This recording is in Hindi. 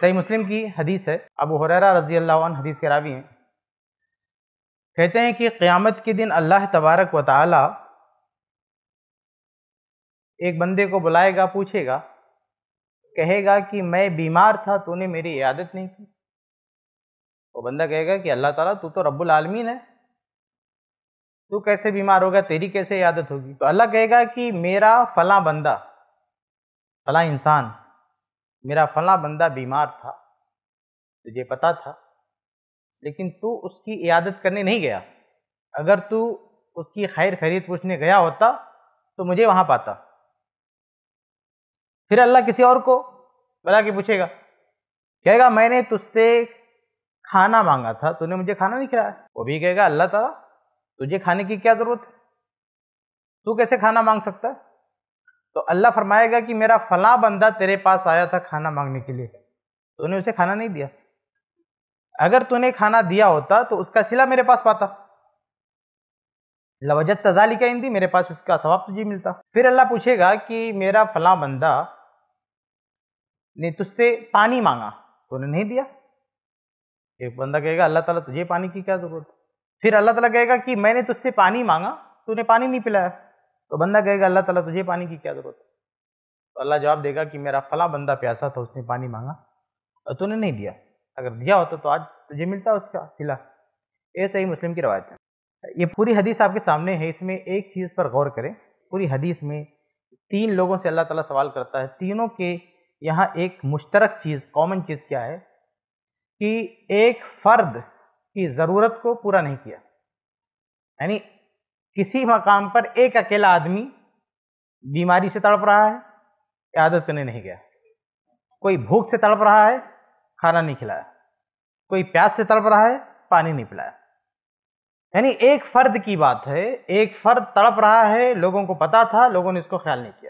सही मुस्लिम की हदीस है अबू हुररा रजी अल्लाह हदीस के रावी हैं कहते हैं कि क़्यामत के दिन अल्लाह तबारक व ताला एक बंदे को बुलाएगा पूछेगा कहेगा कि मैं बीमार था तूने मेरी इयादत नहीं की वो बंदा कहेगा कि अल्लाह ताला तू तो रब्बुल आलमीन है तू कैसे बीमार होगा तेरी कैसे इयादत होगी तो अल्लाह कहेगा कि मेरा फला बंदा फला इंसान मेरा फला बंदा बीमार था तुझे पता था लेकिन तू उसकी इयादत करने नहीं गया अगर तू उसकी खैर खरीद पूछने गया होता तो मुझे वहां पाता फिर अल्लाह किसी और को बुला के पूछेगा कहेगा मैंने तुझसे खाना मांगा था तूने मुझे खाना नहीं खिलाया वो भी कहेगा अल्लाह ताला तुझे खाने की क्या ज़रूरत है तू कैसे खाना मांग सकता है तो अल्लाह फरमाएगा कि मेरा फला बंदा तेरे पास आया था खाना मांगने के लिए तूने उसे खाना नहीं दिया अगर तूने खाना दिया होता तो उसका सिला मेरे पास पाता लवजत तजाली का हिंदी मेरे पास उसका सवाब तुझे मिलता फिर अल्लाह पूछेगा कि मेरा फला बंदा ने तुझसे पानी मांगा तूने नहीं दिया एक बंदा कहेगा अल्लाह ताला तुझे पानी की क्या जरूरत फिर अल्लाह ताला कहेगा कि मैंने तुझसे पानी मांगा तूने पानी नहीं पिलाया तो बंदा कहेगा अल्लाह ताला तुझे पानी की क्या जरूरत है तो अल्लाह जवाब देगा कि मेरा फला बंदा प्यासा था उसने पानी मांगा और तूने नहीं दिया अगर दिया होता तो आज तुझे मिलता उसका सिला ये सही मुस्लिम की रवायत है ये पूरी हदीस आपके सामने है इसमें एक चीज़ पर गौर करें पूरी हदीस में तीन लोगों से अल्लाह ताला सवाल करता है तीनों के यहाँ एक मुश्तरक चीज़ कॉमन चीज़ क्या है कि एक फ़र्द की ज़रूरत को पूरा नहीं किया यानी किसी मकाम पर एक अकेला आदमी बीमारी से तड़प रहा है आदत करने नहीं गया कोई भूख से तड़प रहा है खाना नहीं खिलाया कोई प्यास से तड़प रहा है पानी नहीं पिलाया यानी एक फर्द की बात है एक फर्द तड़प रहा है लोगों को पता था लोगों ने इसको ख्याल नहीं किया